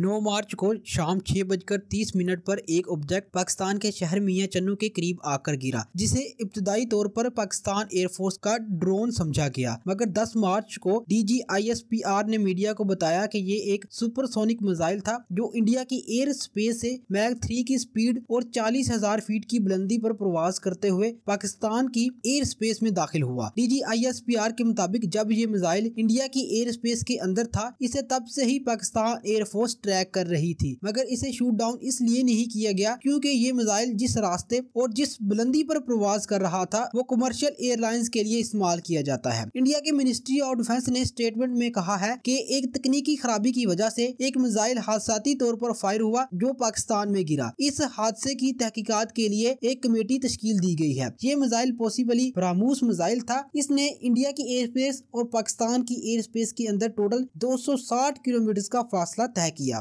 9 मार्च को शाम छह बजकर तीस मिनट पर एक ऑब्जेक्ट पाकिस्तान के शहर मियाँ चन्नू के करीब आकर गिरा जिसे इब्तदाई तौर पर पाकिस्तान एयरफोर्स का ड्रोन समझा गया मगर 10 मार्च को आर ने मीडिया को बताया कि ये एक सुपरसोनिक मिसाइल था जो इंडिया की एयर स्पेस से मैग थ्री की स्पीड और चालीस हजार फीट की बुलंदी पर प्रवास करते हुए पाकिस्तान की एयर स्पेस में दाखिल हुआ आर के मुताबिक जब ये मिसाइल इंडिया की एयर स्पेस के अंदर था इसे तब से ही पाकिस्तान एयरफोर्स ट्रैक कर रही थी मगर इसे शूट डाउन इसलिए नहीं किया गया क्योंकि ये मिसाइल जिस रास्ते और जिस बुलंदी पर प्रवास कर रहा था वो कमर्शियल एयरलाइंस के लिए इस्तेमाल किया जाता है इंडिया के मिनिस्ट्री ऑफ डिफेंस ने स्टेटमेंट में कहा है कि एक तकनीकी खराबी की वजह से एक मिसाइल हादसाती तौर पर फायर हुआ जो पाकिस्तान में गिरा इस हादसे की तहकीकात के लिए एक कमेटी तश्कील दी गई है ये मिसाइल पॉसिबली फरामूस मिसाइल था इसने इंडिया की एयर स्पेस और पाकिस्तान की एयर स्पेस के अंदर टोटल 260 किलोमीटर का फासला तय किया